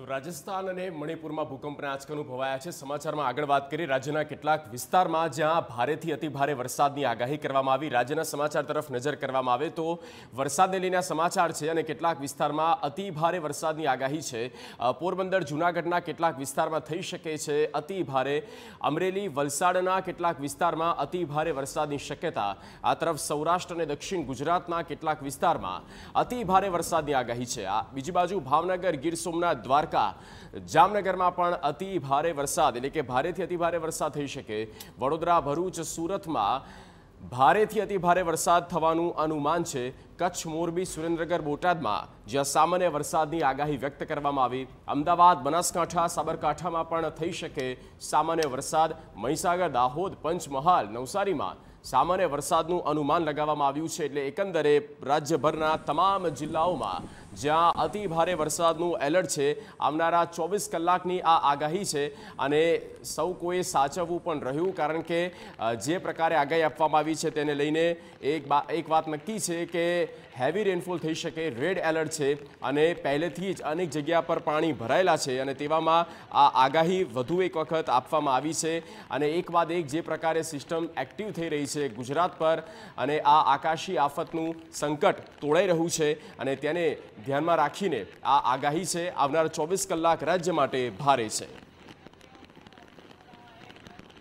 તો રાજસ્થાન અને મણિપુરમાં ભૂકંપના આંચકા ભવાયા છે સમાચારમાં આગળ વાત કરી રાજ્યના કેટલાક વિસ્તારમાં જ્યાં ભારેથી અતિભારે વરસાદની આગાહી કરવામાં આવી રાજ્યના સમાચાર તરફ નજર કરવામાં આવે તો વરસાદને લઈને સમાચાર છે અને કેટલાક વિસ્તારમાં અતિભારે વરસાદની આગાહી છે પોરબંદર જૂનાગઢના કેટલાક વિસ્તારમાં થઈ શકે છે અતિભારે અમરેલી વલસાડના કેટલાક વિસ્તારમાં અતિભારે વરસાદની શક્યતા આ તરફ સૌરાષ્ટ્ર અને દક્ષિણ ગુજરાતના કેટલાક વિસ્તારમાં અતિભારે વરસાદની આગાહી છે આ બીજી બાજુ ભાવનગર ગીર સોમનાથ દ્વારકા દ્વારકા જામનગરમાં પણ અતિ ભારે વરસાદ એટલે કે ભારેથી અતિ ભારે વરસાદ થઈ શકે વડોદરા ભરૂચ સુરતમાં ભારેથી અતિ ભારે વરસાદ થવાનું અનુમાન છે કચ્છ મોરબી સુરેન્દ્રનગર બોટાદમાં જ્યાં સામાન્ય વરસાદની આગાહી વ્યક્ત કરવામાં આવી અમદાવાદ બનાસકાંઠા સાબરકાંઠામાં પણ થઈ શકે સામાન્ય વરસાદ મહીસાગર દાહોદ પંચમહાલ નવસારીમાં સામાન્ય વરસાદનું અનુમાન લગાવવામાં આવ્યું છે એટલે એકંદરે રાજ્યભરના તમામ જિલ્લાઓમાં જ્યાં અતિ ભારે વરસાદનું એલર્ટ છે આવનારા ચોવીસ કલાકની આ આગાહી છે અને સૌ કોઈ સાચવવું પણ રહ્યું કારણ કે જે પ્રકારે આગાહી આપવામાં આવી છે તેને લઈને એક એક વાત નક્કી છે કે હેવી રેનફોલ થઈ શકે રેડ એલર્ટ છે અને પહેલેથી જ અનેક જગ્યા પર પાણી ભરાયેલા છે અને તેવામાં આ આગાહી વધુ એક વખત આપવામાં આવી છે અને એક બાદ એક જે પ્રકારે સિસ્ટમ એક્ટિવ થઈ રહી છે ગુજરાત પર અને આ આકાશી આફતનું સંકટ તોડાઈ રહ્યું છે અને તેને ધ્યાનમાં રાખીને આ આગાહી છે આવનાર ચોવીસ કલાક રાજ્ય માટે ભારે છે